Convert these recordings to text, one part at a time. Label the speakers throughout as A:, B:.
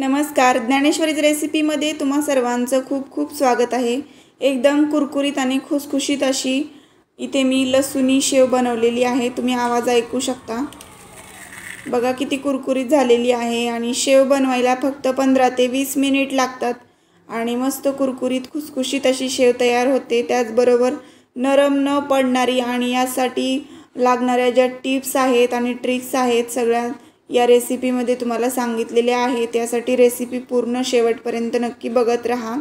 A: नमस्कार ज्ञानेश्वरीज रेसिपीमध्ये तुम्हा सर्वांचं खूप खूप स्वागत आहे एकदम कुरकुरीत आणि खुसखुशीत अशी इथे मी लसुनी शेव बनवलेली आहे तुम्ही आवाज ऐकू शकता बघा किती कुरकुरीत झालेली आहे आणि शेव बनवायला फक्त पंधरा ते वीस मिनिट लागतात आणि मस्त कुरकुरीत खुसखुशीत अशी शेव तयार होते त्याचबरोबर नरम न पडणारी आणि यासाठी लागणाऱ्या ज्या टिप्स आहेत आणि ट्रिक्स आहेत सगळ्या या रेसिपीमध्ये तुम्हाला सांगितलेले आहे त्यासाठी रेसिपी पूर्ण शेवटपर्यंत नक्की बघत राहा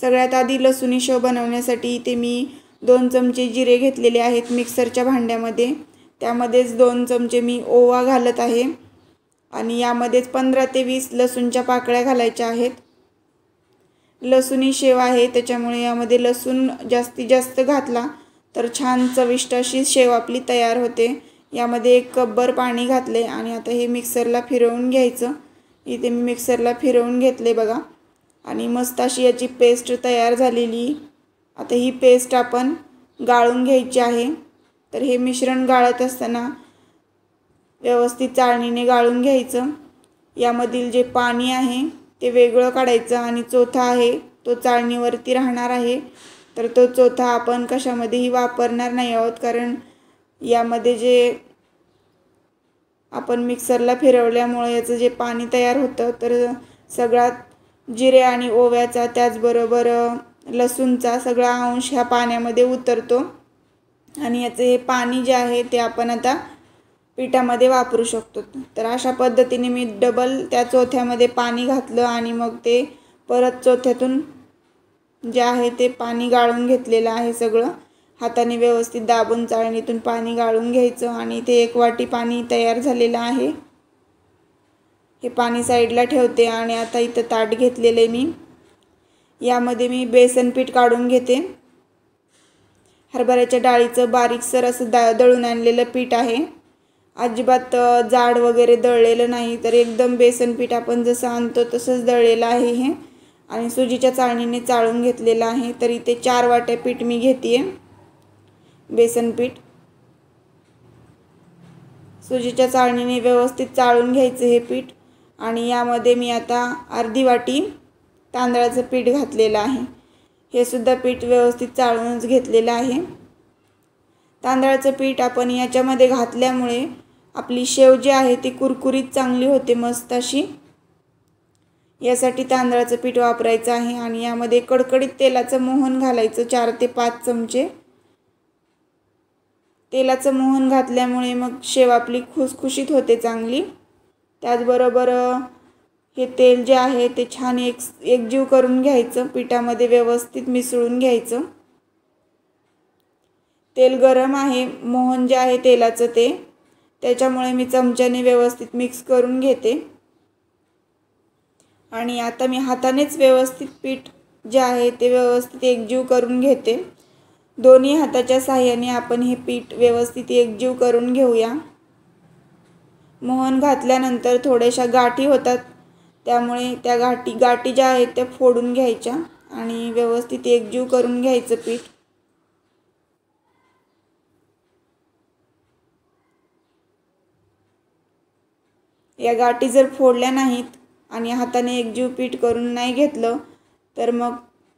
A: सगळ्यात आधी लसुणी शेव बनवण्यासाठी इथे मी दोन चमचे जिरे घेतलेले आहेत मिक्सरच्या भांड्यामध्ये त्यामध्येच दोन चमचे मी ओवा घालत आहे आणि यामध्येच पंधरा ते वीस लसूणच्या पाकळ्या घालायच्या आहेत लसूणी शेव आहे त्याच्यामुळे यामध्ये लसूण जास्तीत जास्त घातला तर छान चविष्ट अशी शेव आपली तयार होते यामध्ये एक कपभर पाणी घातले आणि आता हे मिक्सरला फिरवून घ्यायचं इथे मी मिक्सरला फिरवून घेतले बघा आणि मस्त अशी याची पेस्ट तयार झालेली आता ही पेस्ट आपण गाळून घ्यायची आहे तर हे मिश्रण गाळत असताना व्यवस्थित चाळणीने गाळून घ्यायचं यामधील जे पाणी आहे ते वेगळं काढायचं आणि चोथा आहे तो चाळणीवरती राहणार आहे तर तो चोथा आपण कशामध्येही वापरणार नाही आहोत कारण यामध्ये जे आपण मिक्सरला फिरवल्यामुळे याचं जे पाणी तयार होतं तर सगळ्यात जिरे आणि ओव्याचा त्याचबरोबर लसूणचा सगळा अंश ह्या पाण्यामध्ये उतरतो आणि याचं हे पाणी जे आहे ते आपण आता पिठामध्ये वापरू शकतो तर अशा पद्धतीने मी डबल त्या चोथ्यामध्ये पाणी घातलं आणि मग ते परत चोथ्यातून जे आहे ते पाणी गाळून घेतलेलं आहे सगळं हाताने व्यवस्थित दाबून चाळणीतून पाणी गाळून घ्यायचं आणि ते एक वाटी पाणी तयार झालेलं आहे हे पाणी साईडला ठेवते आणि आता इथं ताट घेतलेलं आहे मी यामध्ये मी बेसन पीठ काढून घेते हरभऱ्याच्या डाळीचं बारीकसर असं दा दळून आणलेलं पीठ आहे अजिबात जाड वगैरे दळलेलं नाही तर एकदम बेसन पीठ आपण जसं आणतो तसंच दळलेलं आहे हे आणि सुजीच्या चाळणीने चाळून घेतलेलं आहे तर इथे चार वाट्या पीठ मी घेते बेसन पीठ सुजीच्या चाळणीने व्यवस्थित चाळून घ्यायचं हे पीठ आणि यामध्ये मी आता अर्धी वाटी तांदळाचं पीठ घातलेलं आहे हे सुद्धा पीठ व्यवस्थित चाळूनच घेतलेलं आहे तांदळाचं पीठ आपण याच्यामध्ये घातल्यामुळे आपली शेव जी आहे ती कुरकुरीत चांगली होते मस्त अशी यासाठी तांदळाचं पीठ वापरायचं आहे आणि यामध्ये कडकडीत तेलाचं मोहन घालायचं चार ते पाच चमचे तेलाचं मोहन घातल्यामुळे मग शेव आपली खुसखुशीत होते चांगली त्याचबरोबर हे तेल जे आहे ते छान एक एकजीव करून घ्यायचं पिठामध्ये व्यवस्थित मिसळून घ्यायचं तेल गरम आहे मोहन जे आहे तेलाचं ते त्याच्यामुळे मी चमच्याने व्यवस्थित मिक्स करून घेते आणि आता मी हातानेच व्यवस्थित पीठ जे आहे ते व्यवस्थित एकजीव करून घेते दोन्ही हाताच्या साहाय्याने आपण हे पीठ व्यवस्थित एकजीव करून घेऊया मोहन घातल्यानंतर थोड्याशा गाठी होतात त्यामुळे त्या गाठी गाठी ज्या आहेत त्या फोडून घ्यायच्या आणि व्यवस्थित एकजीव करून घ्यायचं पीठ या गाठी जर फोडल्या नाहीत आणि हाताने एकजीव पीठ करून नाही घेतलं तर मग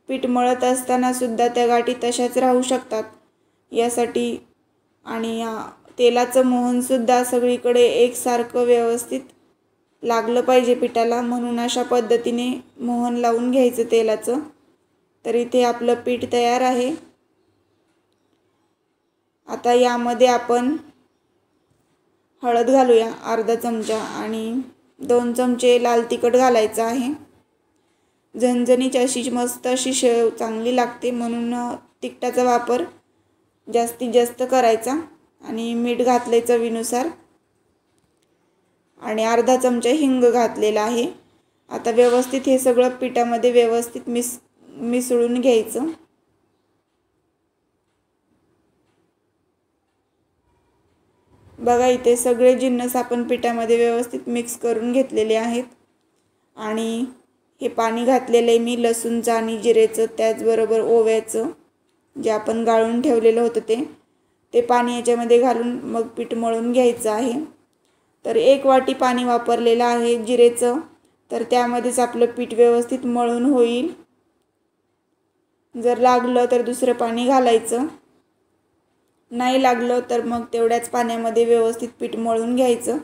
A: पीठ मळत असतानासुद्धा त्या गाठी तशाच राहू शकतात यासाठी आणि या तेलाचं मोहनसुद्धा सगळीकडे एकसारखं व्यवस्थित लागलं पाहिजे पिठाला म्हणून अशा पद्धतीने मोहन लावून घ्यायचं तेलाचं तर इथे आपलं पीठ तयार आहे आता यामध्ये आपण हळद घालूया अर्धा चमचा आणि दोन चमचे लाल तिखट घालायचं आहे झणझणीची अशी मस्त अशी शेव चांगली लागते म्हणून तिखटाचा वापर जास्तीत जास्त करायचा आणि मीठ घातले चवीनुसार आणि अर्धा चमचा हिंग घातलेला आहे आता व्यवस्थित हे सगळं पिठामध्ये व्यवस्थित मिस मिसळून घ्यायचं बघा इथे सगळे जिन्नस आपण पिठामध्ये व्यवस्थित मिक्स करून घेतलेले आहेत आणि हे पाणी घातलेलं आहे मी लसूणचं आणि जिरेचं त्याचबरोबर ओव्याचं जे आपण गाळून ठेवलेलं होतं ते ते पाणी याच्यामध्ये घालून मग पीठ मळून घ्यायचं आहे तर एक वाटी पाणी वापरलेलं आहे जिरेचं तर त्यामध्येच आपलं पीठ व्यवस्थित मळून होईल जर लागलं तर दुसरं पाणी घालायचं नाही लागलं तर मग तेवढ्याच पाण्यामध्ये व्यवस्थित पीठ मळून घ्यायचं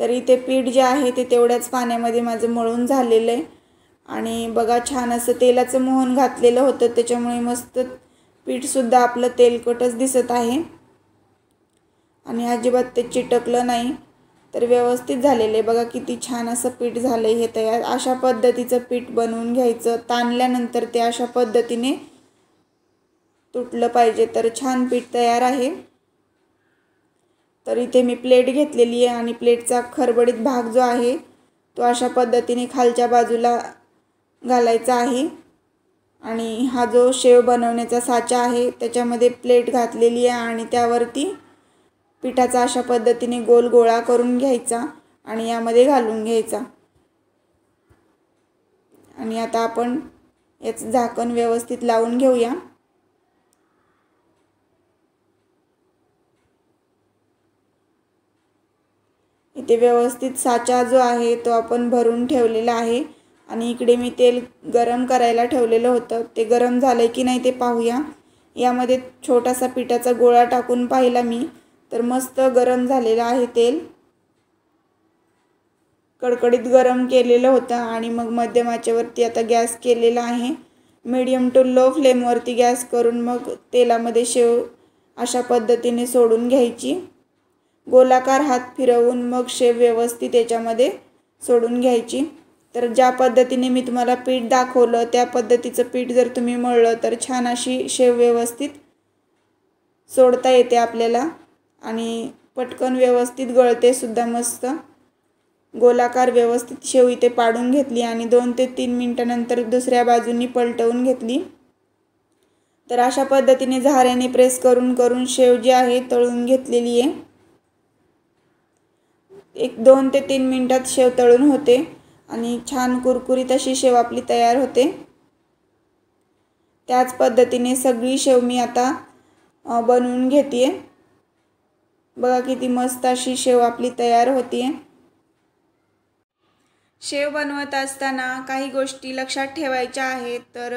A: तर इथे पीठ जे आहे ते तेवढ्याच पाण्यामध्ये माझं मळून झालेलं आहे आणि बघा छान असं तेलाचं मोहन घातलेलं होतं त्याच्यामुळे मस्त पीठसुद्धा आपलं तेलकटच दिसत आहे आणि अजिबात ते चिटकलं नाही तर व्यवस्थित झालेलं आहे बघा किती छान असं पीठ झालं आहे हे तयार अशा पद्धतीचं पीठ बनवून घ्यायचं ताणल्यानंतर ते अशा पद्धतीने तुटलं पाहिजे तर छान पीठ तयार आहे तर इथे मी प्लेट घेतलेली आहे आणि प्लेटचा खरबडीत भाग जो आहे तो अशा पद्धतीने खालच्या बाजूला घालायचा आहे आणि हा जो शेव बनवण्याचा साचा आहे त्याच्यामध्ये प्लेट घातलेली आहे आणि त्यावरती पिठाचा अशा पद्धतीने गोल गोळा करून घ्यायचा आणि यामध्ये घालून घ्यायचा आणि आता आपण याचं झाकण व्यवस्थित लावून घेऊया इथे व्यवस्थित साचा जो आहे तो आपण भरून ठेवलेला आहे आणि इकडे मी तेल गरम करायला ठेवलेलं होतं ते गरम झालं की नाही ते पाहूया यामध्ये छोटासा पिठाचा गोळा टाकून पाहिला मी तर मस्त गरम झालेलं आहे तेल कडकडीत गरम केलेलं होतं आणि मग मध्यमाच्यावरती आता गॅस केलेला आहे मीडियम टू लो फ्लेमवरती गॅस करून मग तेलामध्ये शेव अशा पद्धतीने सोडून घ्यायची गोलाकार हात फिरवून मग शेव व्यवस्थित त्याच्यामध्ये सोडून घ्यायची तर ज्या पद्धतीने मी तुम्हाला पीठ दाखवलं त्या पद्धतीचं पीठ जर तुम्ही मळलं तर छान अशी शेव व्यवस्थित सोडता येते आपल्याला आणि पटकन व्यवस्थित गळते सुद्धा मस्त गोलाकार व्यवस्थित शेव इथे पाडून घेतली आणि दोन ते तीन मिनटानंतर दुसऱ्या बाजूनी पलटवून घेतली तर अशा पद्धतीने झाऱ्याने प्रेस करून करून शेव जी आहे तळून घेतलेली आहे एक दोन ते तीन मिनटात शेव तळून होते आणि छान कुरकुरीत अशी शेव आपली तयार होते त्याच पद्धतीने सगळी शेव मी आता बनवून घेते बघा किती मस्त अशी शेव आपली तयार होते शेव बनवत असताना काही गोष्टी लक्षात ठेवायच्या आहेत तर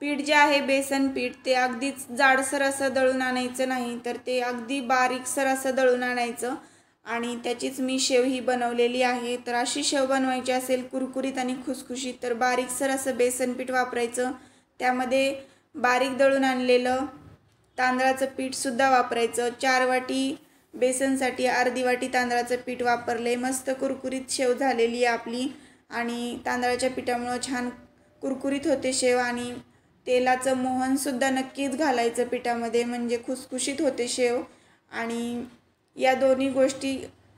A: पीठ जे आहे बेसन पीठ ते अगदीच जाडसर असं दळून आणायचं नाही तर ते अगदी बारीकसर असं दळून आणायचं आणि त्याचीच मी शेव ही बनवलेली आहे तर अशी शेव बनवायची असेल कुरकुरीत आणि खुसखुशीत तर बारीकसर असं बेसन पीठ वापरायचं त्यामध्ये बारीक दळून आणलेलं तांदळाचं पीठसुद्धा वापरायचं चार वाटी बेसनसाठी अर्धी वाटी तांदळाचं पीठ वापरले मस्त कुरकुरीत शेव झालेली आहे आपली आणि तांदळाच्या पिठामुळं छान कुरकुरीत होते शेव आणि तेलाचं मोहनसुद्धा नक्कीच घालायचं पिठामध्ये म्हणजे खुसखुशीत होते शेव आणि या दोन्ही गोष्टी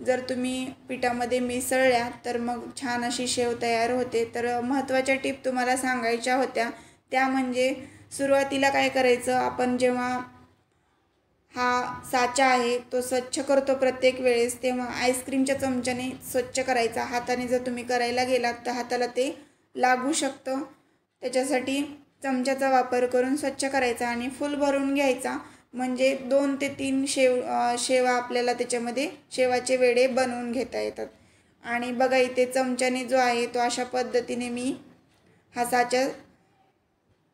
A: जर तुम्ही पिठामध्ये मिसळल्या तर मग छान अशी शेव तयार होते तर महत्त्वाच्या टिप तुम्हाला सांगायच्या होत्या त्या म्हणजे सुरुवातीला काय करायचं आपण जेव्हा हा साचा आहे तो स्वच्छ करतो प्रत्येक वेळेस तेव्हा आईस्क्रीमच्या चमच्याने स्वच्छ करायचा हाताने जर तुम्ही करायला गेलात तर हाताला ते लागू शकतं त्याच्यासाठी चमच्याचा वापर करून स्वच्छ करायचा आणि फुल भरून घ्यायचा म्हणजे दोन ते तीन शेव शेवा आपल्याला त्याच्यामध्ये शेवाचे वेडे बनवून घेता येतात आणि बघा इथे चमच्याने जो आहे तो अशा पद्धतीने मी हासाच्या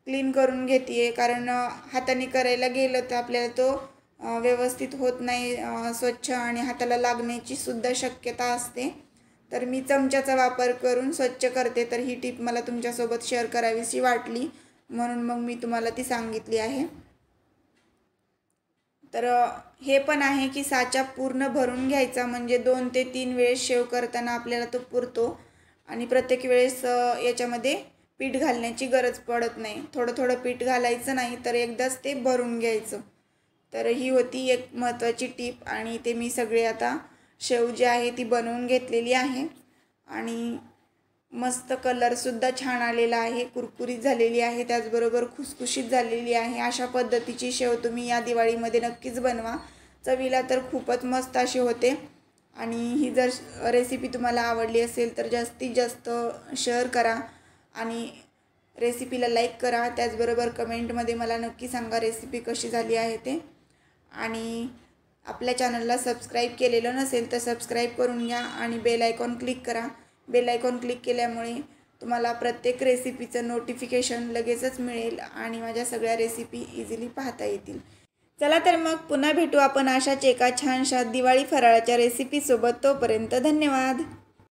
A: क्लीन करून घेते आहे कारण हाताने करायला गेलं तर आपल्याला तो व्यवस्थित होत नाही स्वच्छ आणि हाताला लागण्याची सुद्धा शक्यता असते तर मी चमच्याचा वापर करून स्वच्छ करते तर ही टीप मला तुमच्यासोबत शेअर करावीशी वाटली म्हणून मग मी तुम्हाला ती सांगितली आहे तर हे पण आहे की साचा पूर्ण भरून घ्यायचा म्हणजे दोन ते तीन वेळेस शेव करताना आपल्याला तो पुरतो आणि प्रत्येक वेळेस याच्यामध्ये पीठ घालण्याची गरज पडत नाही थोडं थोडं पीठ घालायचं नाही तर एकदाच ते भरून घ्यायचं तर ही होती एक महत्त्वाची टीप आणि ते मी सगळे आता शेव जी आहे ती बनवून घेतलेली आहे आणि मस्त कलरसुद्धा छान आलेला आहे कुरकुरीत झालेली आहे त्याचबरोबर खुसखुशीत झालेली आहे अशा पद्धतीची शेव तुम्ही या दिवाळीमध्ये नक्कीच बनवा चवीला तर खूपच मस्त अशी होते आणि ही जर रेसिपी तुम्हाला आवडली असेल तर जास्तीत जास्त शेअर करा आणि रेसिपीला लाईक करा त्याचबरोबर कमेंटमध्ये मला नक्की सांगा रेसिपी कशी झाली आहे ते आणि आपल्या चॅनलला सबस्क्राईब केलेलं नसेल तर सबस्क्राईब करून घ्या आणि बेल आयकॉन क्लिक करा बेलायकॉन क्लिक केल्यामुळे तुम्हाला प्रत्येक रेसिपीचं नोटिफिकेशन लगेचच मिळेल आणि माझ्या सगळ्या रेसिपी इझिली पाहता येतील चला तर मग पुन्हा भेटू आपण अशाच एका छानशा दिवाळी फराळाच्या रेसिपीसोबत तोपर्यंत धन्यवाद